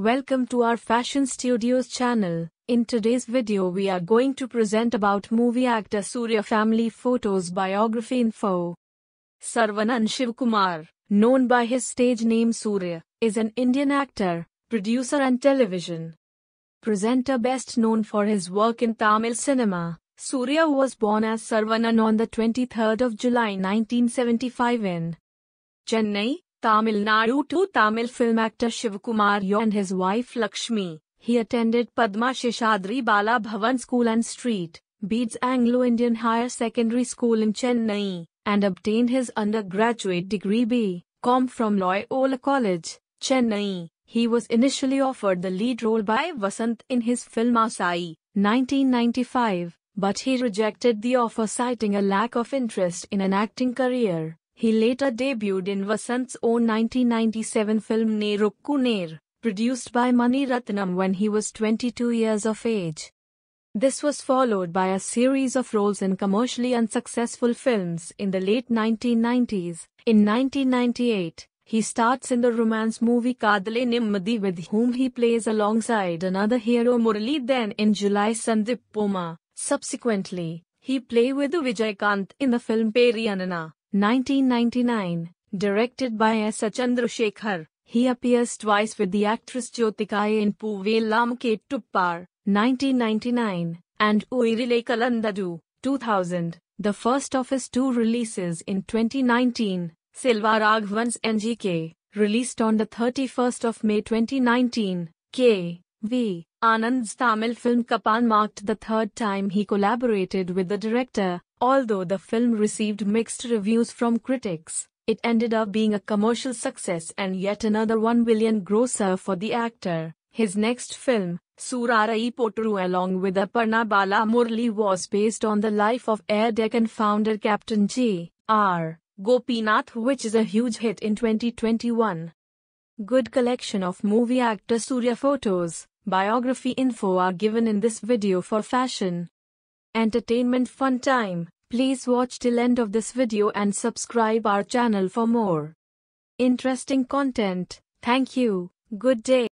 Welcome to our Fashion Studios channel. In today's video we are going to present about movie actor Surya family photos biography info. Sarvanan Shivkumar, known by his stage name Surya, is an Indian actor, producer and television presenter best known for his work in Tamil cinema. Surya was born as Sarvanan on the 23rd of July 1975 in Chennai, Tamil Nadu to Tamil film actor Shivkumar Yo and his wife Lakshmi. He attended Padma Shishadri Bala Bhavan School and Street, Beads Anglo-Indian Higher Secondary School in Chennai, and obtained his undergraduate degree B. Com from Loyola College, Chennai. He was initially offered the lead role by Vasant in his film Asai, 1995, but he rejected the offer citing a lack of interest in an acting career. He later debuted in Vasant's own 1997 film Nerukku Ner, produced by Mani Ratnam when he was 22 years of age. This was followed by a series of roles in commercially unsuccessful films in the late 1990s. In 1998, he starts in the romance movie Kadale Nimmadi with whom he plays alongside another hero Murali then in July Sandip Poma. Subsequently, he play with Vijayakant in the film Periyanana. 1999, directed by S. Shekhar, he appears twice with the actress Jyotika in Puvelam Ke Tuppar, 1999, and Uirile Kalandadu, 2000, the first of his two releases in 2019, Silva Raghavan's NGK, released on the 31st of May 2019, K. V. Anand's Tamil film Kapan marked the third time he collaborated with the director, although the film received mixed reviews from critics. It ended up being a commercial success and yet another 1 billion grosser for the actor. His next film, Surarai Potru along with Aparna Bala Murli was based on the life of Air Deccan founder Captain J. R. Gopinath which is a huge hit in 2021. Good collection of movie actor Surya photos biography info are given in this video for fashion. Entertainment fun time. Please watch till end of this video and subscribe our channel for more interesting content. Thank you. Good day.